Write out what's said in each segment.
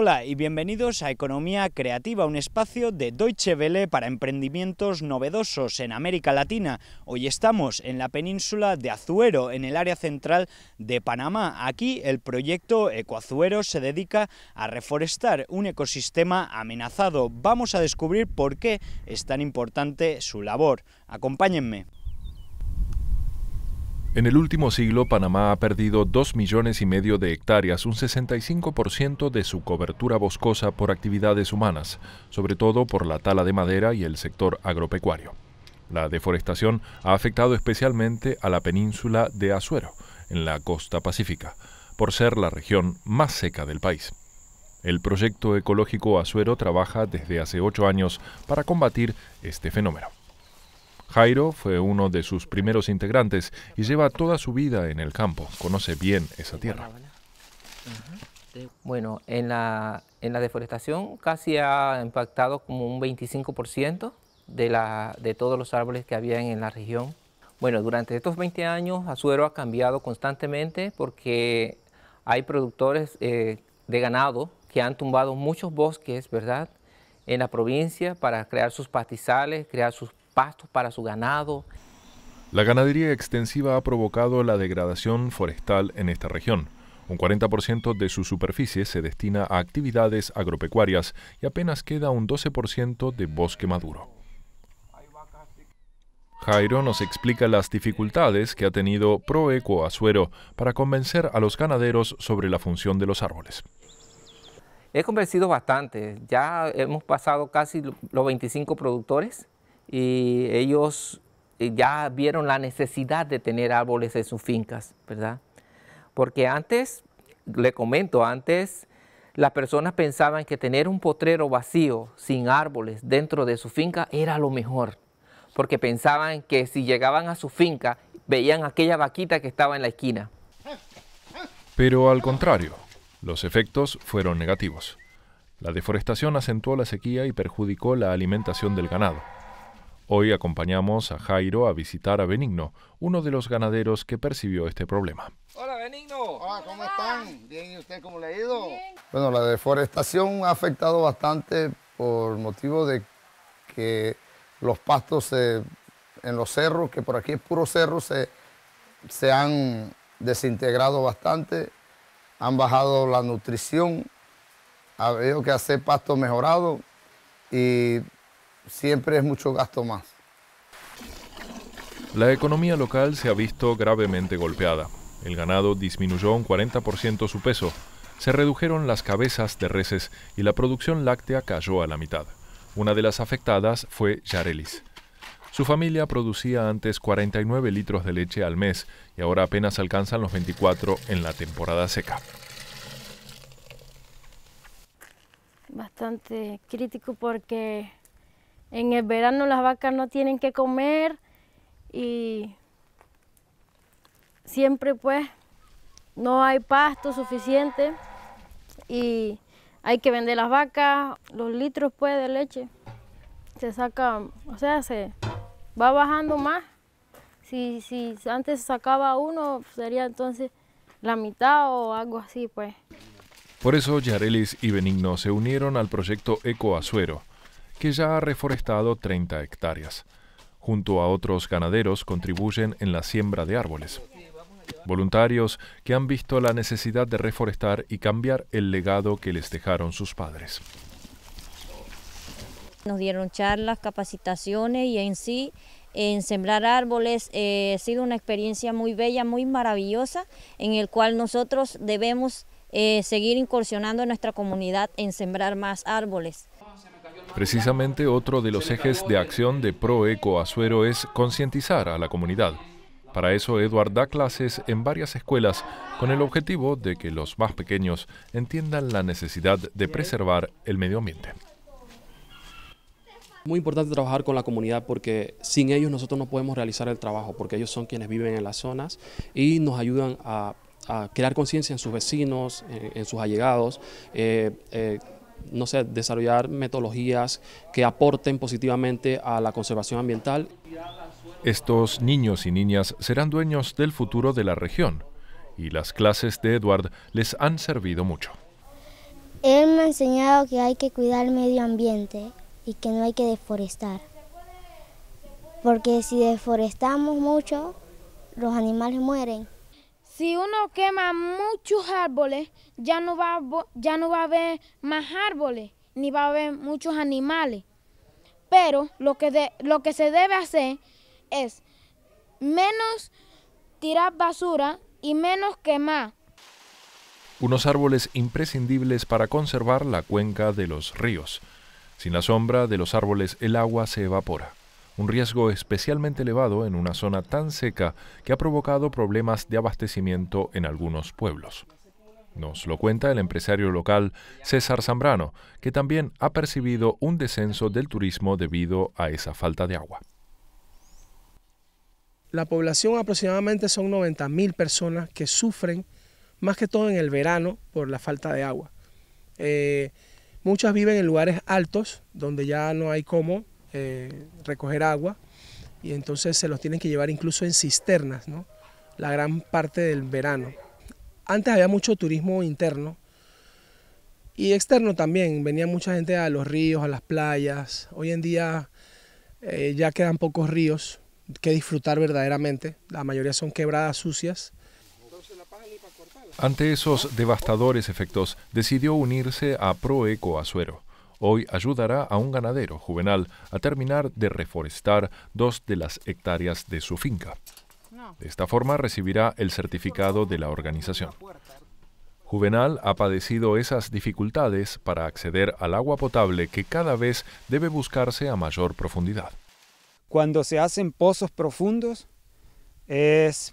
Hola y bienvenidos a Economía Creativa, un espacio de Deutsche Welle para emprendimientos novedosos en América Latina. Hoy estamos en la península de Azuero, en el área central de Panamá. Aquí el proyecto Ecoazuero se dedica a reforestar un ecosistema amenazado. Vamos a descubrir por qué es tan importante su labor. Acompáñenme. En el último siglo, Panamá ha perdido 2 millones y medio de hectáreas, un 65% de su cobertura boscosa por actividades humanas, sobre todo por la tala de madera y el sector agropecuario. La deforestación ha afectado especialmente a la península de Azuero, en la costa pacífica, por ser la región más seca del país. El proyecto ecológico Azuero trabaja desde hace ocho años para combatir este fenómeno. Jairo fue uno de sus primeros integrantes y lleva toda su vida en el campo. Conoce bien esa tierra. Bueno, en la, deforestación casi ha impactado como un 25% de, la, de todos los árboles que había en la región. Bueno, durante estos 20 años Azuero ha cambiado constantemente porque hay productores eh, de ganado que han tumbado muchos bosques, ¿verdad?, en la provincia para crear sus pastizales, crear sus pastos para su ganado. La ganadería extensiva ha provocado la degradación forestal en esta región. Un 40% de su superficie se destina a actividades agropecuarias y apenas queda un 12% de bosque maduro. Jairo nos explica las dificultades que ha tenido Proeco Azuero para convencer a los ganaderos sobre la función de los árboles. He convencido bastante, ya hemos pasado casi los 25 productores y ellos eh, ya vieron la necesidad de tener árboles en sus fincas, ¿verdad? Porque antes, le comento, antes las personas pensaban que tener un potrero vacío, sin árboles, dentro de su finca era lo mejor, porque pensaban que si llegaban a su finca veían aquella vaquita que estaba en la esquina. Pero al contrario, los efectos fueron negativos. La deforestación acentuó la sequía y perjudicó la alimentación del ganado. Hoy acompañamos a Jairo a visitar a Benigno, uno de los ganaderos que percibió este problema. Hola Benigno. Hola, ¿cómo están? Bien, ¿y usted cómo le ha ido? Bueno, la deforestación ha afectado bastante por motivo de que los pastos en los cerros, que por aquí es puro cerro, se, han desintegrado bastante, han bajado la nutrición, ha habido que hacer pastos mejorados y siempre es mucho gasto más. La economía local se ha visto gravemente golpeada. El ganado disminuyó un 40% su peso, se redujeron las cabezas de reses y la producción láctea cayó a la mitad. Una de las afectadas fue Yarelis. Su familia producía antes 49 litros de leche al mes y ahora apenas alcanzan los 24 en la temporada seca. Bastante crítico porque en el verano las vacas no tienen que comer y siempre pues no hay pasto suficiente y hay que vender las vacas, los litros pues de leche. Se saca, o sea, se va bajando más. Si, si antes sacaba uno, sería entonces la mitad o algo así pues. Por eso Yarelis y Benigno se unieron al proyecto Eco Azuero, que ya ha reforestado 30 hectáreas. Junto a otros ganaderos contribuyen en la siembra de árboles. Voluntarios que han visto la necesidad de reforestar y cambiar el legado que les dejaron sus padres. Nos dieron charlas, capacitaciones y en sí en sembrar árboles eh, ha sido una experiencia muy bella, muy maravillosa, en el cual nosotros debemos eh, seguir incursionando en nuestra comunidad en sembrar más árboles. Precisamente otro de los ejes de acción de ProEco Azuero es concientizar a la comunidad. Para eso, Edward da clases en varias escuelas con el objetivo de que los más pequeños entiendan la necesidad de preservar el medio ambiente. Muy importante trabajar con la comunidad porque sin ellos nosotros no podemos realizar el trabajo, porque ellos son quienes viven en las zonas y nos ayudan a, crear conciencia en sus vecinos, en, sus allegados. Eh, eh, no sé, desarrollar metodologías que aporten positivamente a la conservación ambiental. Estos niños y niñas serán dueños del futuro de la región y las clases de Edward les han servido mucho. Él me ha enseñado que hay que cuidar el medio ambiente y que no hay que deforestar. Porque si deforestamos mucho, los animales mueren si uno quema muchos árboles, ya no, va, ya no va a haber más árboles, ni va a haber muchos animales. Pero lo que, lo que se debe hacer es menos tirar basura y menos quemar. Unos árboles imprescindibles para conservar la cuenca de los ríos. Sin la sombra de los árboles el agua se evapora un riesgo especialmente elevado en una zona tan seca que ha provocado problemas de abastecimiento en algunos pueblos. Nos lo cuenta el empresario local César Zambrano, que también ha percibido un descenso del turismo debido a esa falta de agua. La población aproximadamente son 90.000 personas que sufren, más que todo en el verano, por la falta de agua. Eh, muchas viven en lugares altos, donde ya no hay cómo, eh, recoger agua y entonces se los tienen que llevar incluso en cisternas, la gran parte del verano. Antes había mucho turismo interno y externo también, venía mucha gente a los ríos, a las playas. Hoy en día eh, ya quedan pocos ríos que disfrutar verdaderamente, la mayoría son quebradas sucias. Ante esos devastadores efectos, decidió unirse a Proeco Azuero hoy ayudará a un ganadero juvenal a terminar de reforestar dos de las hectáreas de su finca. De esta forma recibirá el certificado de la organización. Juvenal ha padecido esas dificultades para acceder al agua potable que cada vez debe buscarse a mayor profundidad. Cuando se hacen pozos profundos es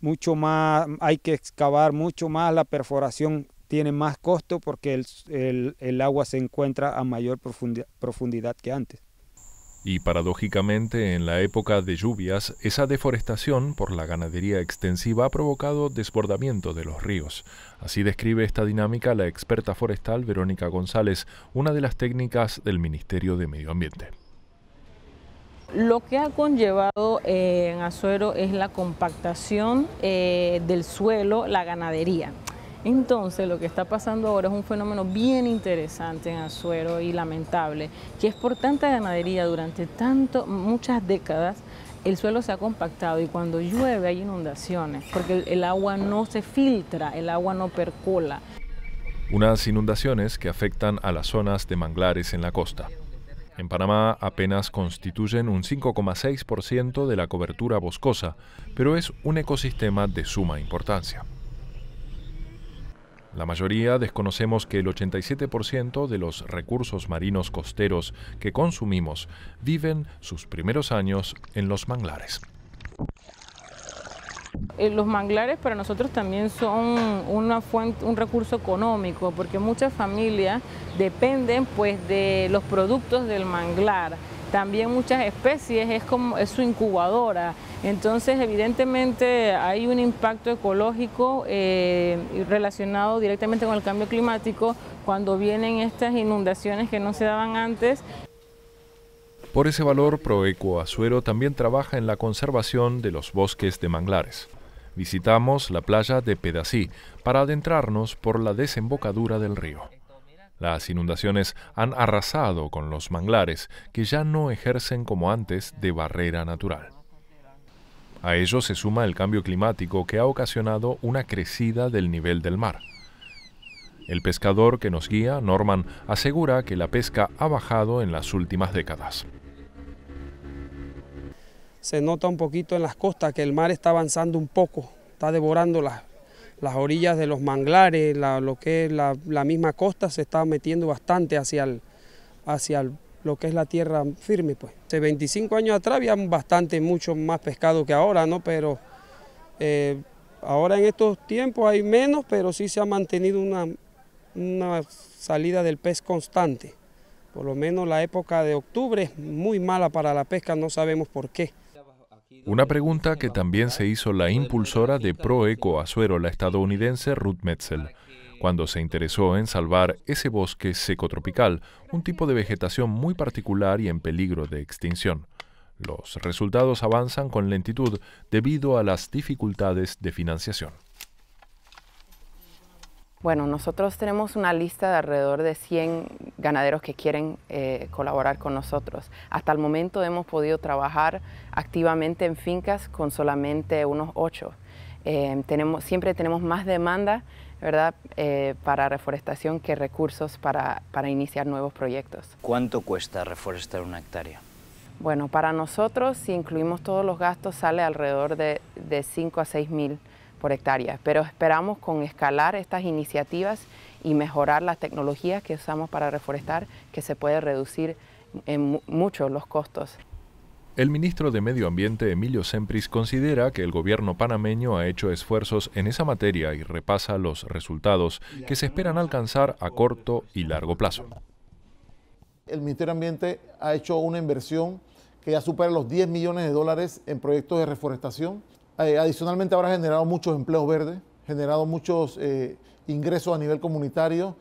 mucho más, hay que excavar mucho más, la perforación tiene más costo porque el, agua se encuentra a mayor profundidad, que antes. Y paradójicamente, en la época de lluvias, esa deforestación por la ganadería extensiva ha provocado desbordamiento de los ríos. Así describe esta dinámica la experta forestal Verónica González, una de las técnicas del Ministerio de Medio Ambiente. Lo que ha conllevado eh, en Azuero es la compactación eh, del suelo, la ganadería. Entonces, lo que está pasando ahora es un fenómeno bien interesante en Azuero y lamentable, que es por tanta ganadería durante tanto, muchas décadas, el suelo se ha compactado y cuando llueve hay inundaciones, porque el agua no se filtra, el agua no percola. Unas inundaciones que afectan a las zonas de manglares en la costa. En Panamá apenas constituyen un 5,6% de la cobertura boscosa, pero es un ecosistema de suma importancia. La mayoría desconocemos que el 87% de los recursos marinos costeros que consumimos viven sus primeros años en los manglares. Eh, los manglares para nosotros también son una un recurso económico, porque muchas familias dependen pues, de los productos del manglar también muchas especies, es, como, su incubadora. Entonces, evidentemente hay un impacto ecológico eh, relacionado directamente con el cambio climático cuando vienen estas inundaciones que no se daban antes. Por ese valor, Proeco también trabaja en la conservación de los bosques de manglares. Visitamos la playa de Pedací para adentrarnos por la desembocadura del río. Las inundaciones han arrasado con los manglares, que ya no ejercen como antes de barrera natural. A ello se suma el cambio climático que ha ocasionado una crecida del nivel del mar. El pescador que nos guía, Norman, asegura que la pesca ha bajado en las últimas décadas. Se nota un poquito en las costas que el mar está avanzando un poco, está devorando las orillas de los manglares, la, lo que es la, misma costa se está metiendo bastante hacia, el, hacia lo que es la tierra firme. Pues. Hace 25 años atrás había bastante, mucho más pescado que ahora, ¿no? pero eh, ahora en estos tiempos hay menos, pero sí se ha mantenido una, una salida del pez constante. Por lo menos la época de octubre es muy mala para la pesca, no sabemos por qué. Una pregunta que también se hizo la impulsora de Proeco Azuero, la estadounidense Ruth Metzel, cuando se interesó en salvar ese bosque seco tropical, un tipo de vegetación muy particular y en peligro de extinción. Los resultados avanzan con lentitud debido a las dificultades de financiación. Bueno, nosotros tenemos una lista de alrededor de 100 ganaderos que quieren eh, colaborar con nosotros. Hasta el momento hemos podido trabajar activamente en fincas con solamente unos 8. Eh, siempre tenemos más demanda ¿verdad? Eh, para reforestación que recursos para, iniciar nuevos proyectos. ¿Cuánto cuesta reforestar una hectárea? Bueno, para nosotros, si incluimos todos los gastos, sale alrededor de, de 5 a 6 mil por hectárea, pero esperamos con escalar estas iniciativas y mejorar las tecnologías que usamos para reforestar que se puede reducir en mucho los costos. El ministro de Medio Ambiente Emilio Sempris considera que el gobierno panameño ha hecho esfuerzos en esa materia y repasa los resultados que se esperan alcanzar a corto y largo plazo. El Ministerio de Ambiente ha hecho una inversión que ya supera los 10 millones de dólares en proyectos de reforestación. Eh, adicionalmente, habrá generado muchos empleos verdes, generado muchos eh, ingresos a nivel comunitario.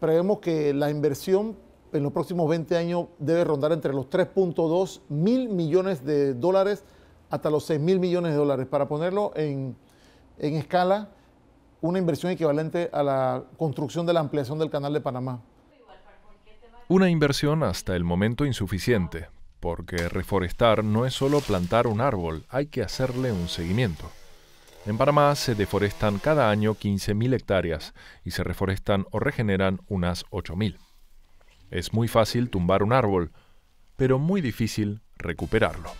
Prevemos que la inversión en los próximos 20 años debe rondar entre los 3.2 mil millones de dólares hasta los 6 mil millones de dólares. Para ponerlo en escala, una inversión equivalente a la construcción de la ampliación del canal de Panamá. Una inversión hasta el momento insuficiente porque reforestar no es solo plantar un árbol, hay que hacerle un seguimiento. En Panamá se deforestan cada año 15.000 hectáreas y se reforestan o regeneran unas 8.000. Es muy fácil tumbar un árbol, pero muy difícil recuperarlo.